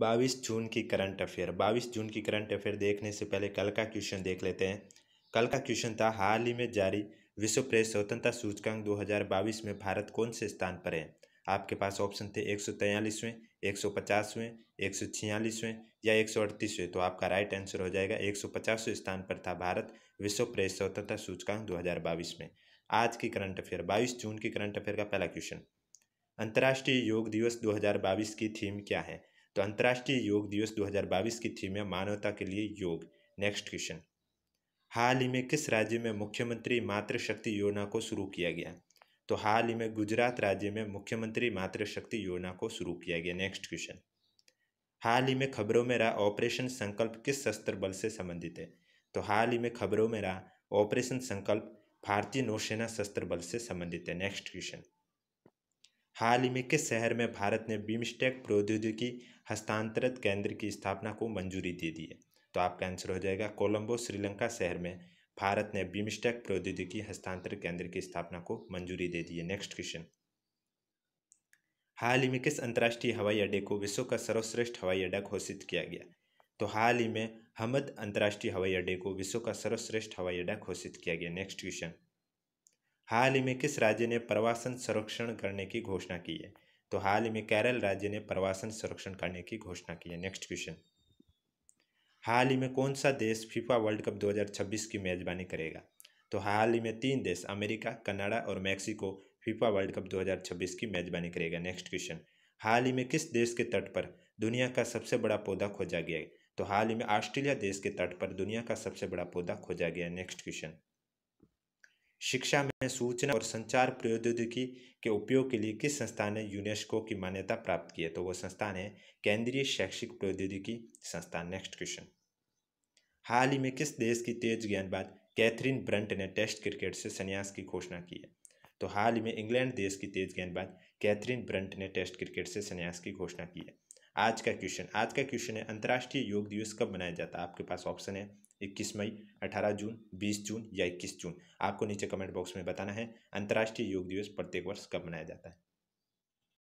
बाईस जून की current affair बाईस जून की करंट अफेयर देखने से पहले कल का क्वेश्चन देख लेते हैं कल का क्वेश्चन था हाल ही में जारी विश्व प्रेस स्वतंत्रता सूचकांक 2022 में भारत कौन से स्थान पर है आपके पास ऑप्शन थे एक सौ तैंतालीसवें एक सौ पचासवें एक सौ छियालीसवें या एक सौ अड़तीसवें तो आपका राइट आंसर हो जाएगा एक सौ पचासवें स्थान पर था भारत विश्व प्रेस स्वतंत्रता सूचकांक 2022 में आज की करंट अफेयर बाईस जून की करंट अफेयर का पहला क्वेश्चन अंतर्राष्ट्रीय योग दिवस 2022 की थीम क्या है तो अंतर्राष्ट्रीय योग दिवस 2022 की थीम है मानवता के लिए योग नेक्स्ट क्वेश्चन हाल ही में किस राज्य में मुख्यमंत्री मातृशक्ति योजना को शुरू किया गया तो हाल ही में गुजरात राज्य में मुख्यमंत्री मातृशक्ति योजना को शुरू किया गया नेक्स्ट क्वेश्चन हाल ही में खबरों में रहा ऑपरेशन संकल्प किस शस्त्र बल से संबंधित है तो हाल ही में खबरों में रहा ऑपरेशन संकल्प भारतीय नौसेना शस्त्र बल से संबंधित है नेक्स्ट क्वेश्चन हाल ही में किस शहर में भारत ने बीमस्टेक प्रौद्योगिकी हस्तांतरित केंद्र की स्थापना को मंजूरी दे दी है तो आपका आंसर हो जाएगा कोलंबो श्रीलंका शहर में भारत ने बीमस्टेक प्रौद्योगिकी हस्तांतरित केंद्र की स्थापना को मंजूरी दे दी है नेक्स्ट क्वेश्चन हाल ही में किस अंतर्राष्ट्रीय हवाई अड्डे को विश्व का सर्वश्रेष्ठ हवाई अड्डा घोषित किया गया तो हाल ही में हमद अंतर्राष्ट्रीय हवाई अड्डे को विश्व का सर्वश्रेष्ठ हवाई अड्डा घोषित किया गया नेक्स्ट क्वेश्चन हाल ही में किस राज्य ने प्रवासन संरक्षण करने की घोषणा की है तो हाल ही में केरल राज्य ने प्रवासन संरक्षण करने की घोषणा की है नेक्स्ट क्वेश्चन हाल ही में कौन सा देश फीफा वर्ल्ड कप 2026 की मेजबानी करेगा तो हाल ही में तीन देश अमेरिका कनाडा और मैक्सिको फीफा वर्ल्ड कप 2026 की मेजबानी करेगा नेक्स्ट क्वेश्चन हाल ही में किस देश के तट पर दुनिया का सबसे बड़ा पौधा खोजा गया है तो हाल ही में ऑस्ट्रेलिया देश के तट पर दुनिया का सबसे बड़ा पौधा खोजा गया नेक्स्ट क्वेश्चन शिक्षा में सूचना और संचार प्रौद्योगिकी के उपयोग के लिए किस संस्थान ने यूनेस्को की मान्यता प्राप्त की है तो वो संस्थान है केंद्रीय शैक्षिक प्रौद्योगिकी संस्थान नेक्स्ट क्वेश्चन हाल ही में किस देश की तेज गेंदबाज कैथरीन ब्रंट ने टेस्ट क्रिकेट से संन्यास की घोषणा की है तो हाल ही में इंग्लैंड देश की तेज गेंदबाज कैथरीन ब्रंट ने टेस्ट क्रिकेट से संन्यास की घोषणा की है आज का क्वेश्चन आज का क्वेश्चन है अंतर्राष्ट्रीय योग दिवस कब मनाया जाता है आपके पास ऑप्शन है इक्कीस मई अठारह जून बीस जून या इक्कीस जून आपको नीचे कमेंट बॉक्स में बताना है अंतर्राष्ट्रीय योग दिवस प्रत्येक वर्ष कब मनाया जाता है